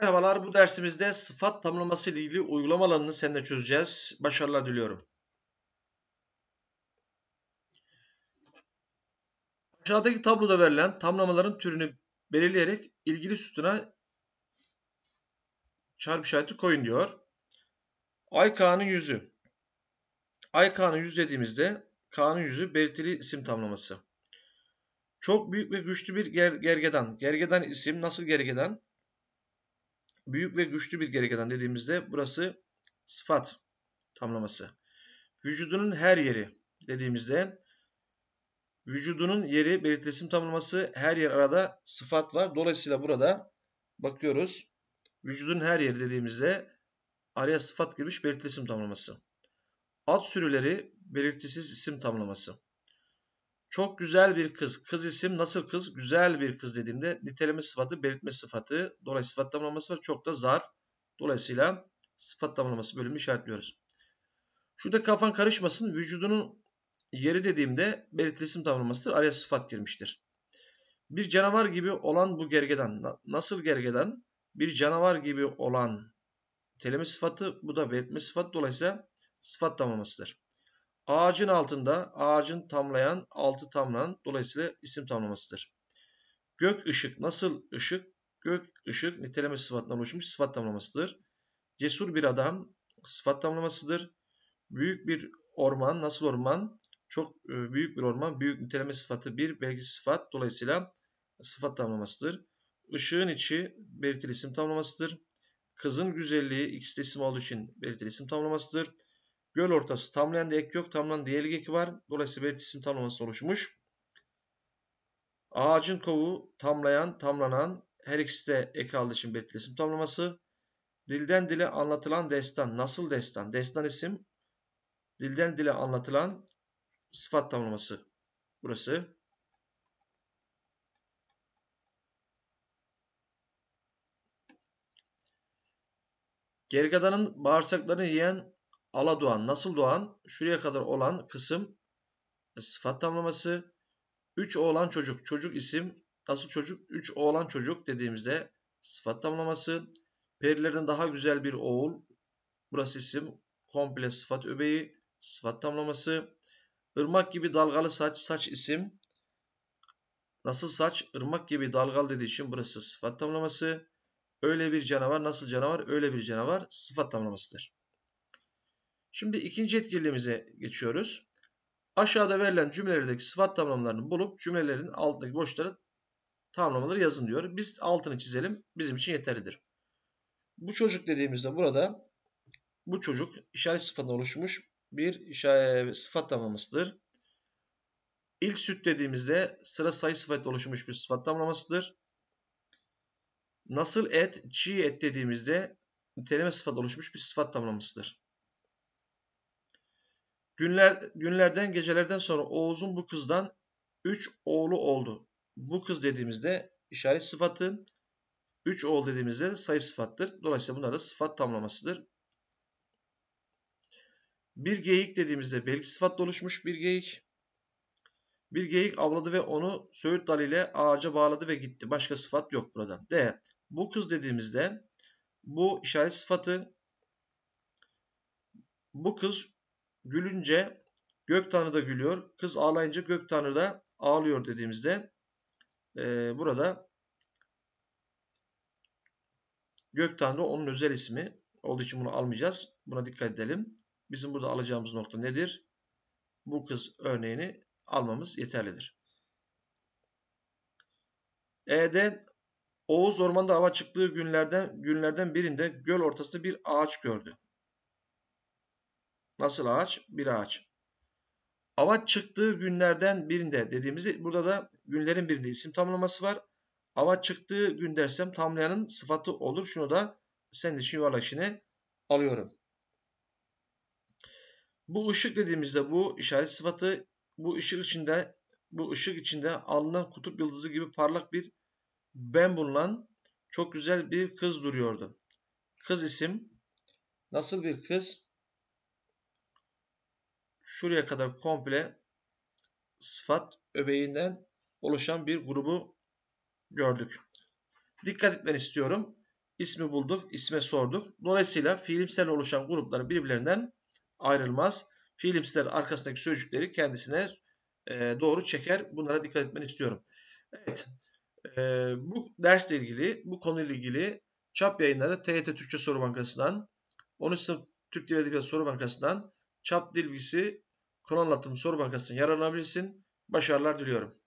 Merhabalar, bu dersimizde sıfat tamlaması ile ilgili uygulama alanını seninle çözeceğiz. Başarılar diliyorum. Aşağıdaki tabloda verilen tamlamaların türünü belirleyerek ilgili sütuna çarpı işareti koyun diyor. Ay yüzü. Ay yüz dediğimizde K'nın yüzü belirtili isim tamlaması. Çok büyük ve güçlü bir ger gergedan. Gergedan isim nasıl gergedan? büyük ve güçlü bir gerekeden dediğimizde burası sıfat tamlaması. Vücudunun her yeri dediğimizde vücudunun yeri belirtisim tamlaması her yer arada sıfat var. Dolayısıyla burada bakıyoruz. Vücudun her yeri dediğimizde araya sıfat girmiş belirtisim tamlaması. At sürüleri belirtisiz isim tamlaması. Çok güzel bir kız. Kız isim nasıl kız? Güzel bir kız dediğimde niteleme sıfatı, belirtme sıfatı. Dolayısıyla sıfat tamlaması var. Çok da zarf. Dolayısıyla sıfat tamlaması bölümünü işaretliyoruz. Şurada kafan karışmasın. Vücudunun yeri dediğimde belirtili isim tamlamasıdır. Araya sıfat girmiştir. Bir canavar gibi olan bu gergedan. Nasıl gergedan? Bir canavar gibi olan teleme sıfatı. Bu da belirtme sıfatı. Dolayısıyla sıfat tamlamasıdır. Ağacın altında ağacın tamlayan altı tamlayan dolayısıyla isim tamlamasıdır. Gök ışık nasıl ışık? Gök ışık niteleme sıfatından oluşmuş sıfat tamlamasıdır. Cesur bir adam sıfat tamlamasıdır. Büyük bir orman nasıl orman? Çok e, büyük bir orman. Büyük niteleme sıfatı bir belge sıfat. Dolayısıyla sıfat tamlamasıdır. Işığın içi belirtili isim tamlamasıdır. Kızın güzelliği ikisi de isim olduğu için belirtili isim tamlamasıdır. Göl ortası tamlayan ek yok. Tamlende yelik eki var. Dolayısıyla belirti isim tamlaması oluşmuş. Ağacın kovu tamlayan, tamlanan her ikisi de ek aldığı için belirtili tamlaması. Dilden dile anlatılan destan. Nasıl destan? Destan isim. Dilden dile anlatılan sıfat tamlaması. Burası. Gergedanın bağırsaklarını yiyen ala doğan, nasıl doğan, şuraya kadar olan kısım e, sıfat tamlaması. 3 oğlan çocuk, çocuk isim, nasıl çocuk? 3 oğlan çocuk dediğimizde sıfat tamlaması. Perilerden daha güzel bir oğul, burası isim, komple sıfat öbeği, sıfat tamlaması. Irmak gibi dalgalı saç, saç isim. Nasıl saç? Irmak gibi dalgalı dediği için burası sıfat tamlaması. Öyle bir canavar, nasıl canavar? Öyle bir canavar sıfat tamlamasıdır. Şimdi ikinci etkinliğimize geçiyoruz. Aşağıda verilen cümlelerdeki sıfat tamlamalarını bulup cümlelerin altındaki boşları tamlamaları yazın diyor. Biz altını çizelim. Bizim için yeterlidir. Bu çocuk dediğimizde burada bu çocuk işaret sıfatına oluşmuş bir işaret, sıfat tamlamasıdır. İlk süt dediğimizde sıra sayı sıfatı oluşmuş bir sıfat tamlamasıdır. Nasıl et, çiğ et dediğimizde niteleme sıfat oluşmuş bir sıfat tamlamasıdır. Günler, günlerden gecelerden sonra Oğuz'un bu kızdan üç oğlu oldu. Bu kız dediğimizde işaret sıfatın üç oğul dediğimizde sayı sıfattır. Dolayısıyla bunlar da sıfat tamlamasıdır. Bir geyik dediğimizde belki sıfat oluşmuş bir geyik. Bir geyik avladı ve onu söğüt dalıyla ağaca bağladı ve gitti. Başka sıfat yok burada. D. Bu kız dediğimizde bu işaret sıfatı bu kız gülünce gök tanrı da gülüyor. Kız ağlayınca gök tanrı da ağlıyor dediğimizde e, burada gök tanrı onun özel ismi olduğu için bunu almayacağız. Buna dikkat edelim. Bizim burada alacağımız nokta nedir? Bu kız örneğini almamız yeterlidir. E'de Oğuz ormanda hava çıktığı günlerden günlerden birinde göl ortasında bir ağaç gördü. Nasıl ağaç? Bir ağaç. Avaç çıktığı günlerden birinde dediğimizde burada da günlerin birinde isim tamlaması var. Avaç çıktığı gün dersem tamlayanın sıfatı olur. Şunu da senin için yuvarlak işine alıyorum. Bu ışık dediğimizde bu işaret sıfatı bu ışık içinde bu ışık içinde alınan kutup yıldızı gibi parlak bir ben bulunan çok güzel bir kız duruyordu. Kız isim nasıl bir kız? şuraya kadar komple sıfat öbeğinden oluşan bir grubu gördük. Dikkat etmeni istiyorum. İsmi bulduk, isme sorduk. Dolayısıyla fiilimsel oluşan gruplar birbirlerinden ayrılmaz. Fiilimsel arkasındaki sözcükleri kendisine e, doğru çeker. Bunlara dikkat etmeni istiyorum. Evet, e, bu dersle ilgili, bu konuyla ilgili çap yayınları TYT Türkçe Soru Bankası'ndan, 10. sınıf Türk Dil Edebiyatı Soru Bankası'ndan çap dil bilgisi konu anlatım soru bankasından yararlanabilirsin. Başarılar diliyorum.